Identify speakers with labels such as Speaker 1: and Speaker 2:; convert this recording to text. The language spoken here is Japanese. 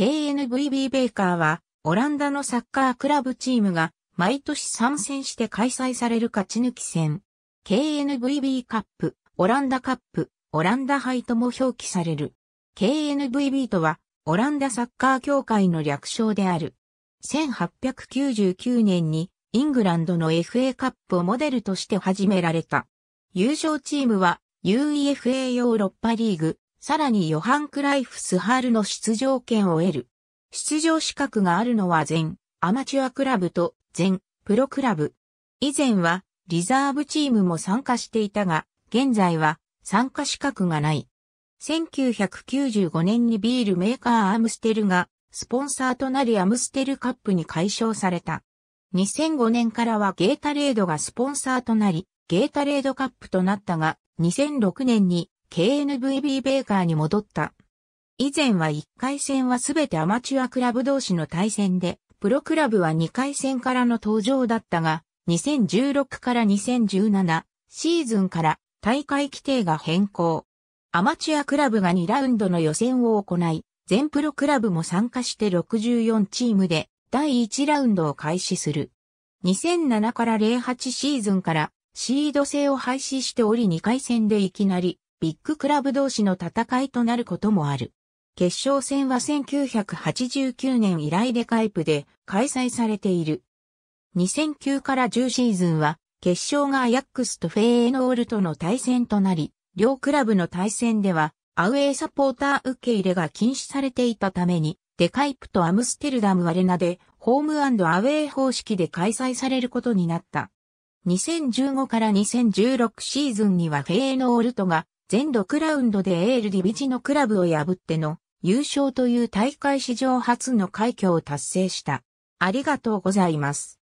Speaker 1: KNVB ベーカーは、オランダのサッカークラブチームが、毎年参戦して開催される勝ち抜き戦。KNVB カップ、オランダカップ、オランダ杯とも表記される。KNVB とは、オランダサッカー協会の略称である。1899年に、イングランドの FA カップをモデルとして始められた。優勝チームは、UEFA ヨーロッパリーグ、さらにヨハン・クライフ・スハールの出場権を得る。出場資格があるのは全アマチュアクラブと全プロクラブ。以前はリザーブチームも参加していたが、現在は参加資格がない。1995年にビールメーカーアムステルがスポンサーとなりアムステルカップに解消された。2005年からはゲータレードがスポンサーとなり、ゲータレードカップとなったが、2006年に KNVB ベーカーに戻った。以前は1回戦はすべてアマチュアクラブ同士の対戦で、プロクラブは2回戦からの登場だったが、2016から2017シーズンから大会規定が変更。アマチュアクラブが2ラウンドの予選を行い、全プロクラブも参加して64チームで第1ラウンドを開始する。2007から08シーズンからシード制を廃止しており2回戦でいきなりビッグクラブ同士の戦いとなることもある。決勝戦は1989年以来でカイプで開催されている。2009から10シーズンは決勝がアヤックスとフェーノールとの対戦となり、両クラブの対戦ではアウェーサポーター受け入れが禁止されていたために、デカイプとアムステルダムアレナでホームアウェー方式で開催されることになった。2015から2016シーズンにはフェーノールトが全6ラウンドでエールディビジのクラブを破っての優勝という大会史上初の快挙を達成した。ありがとうございます。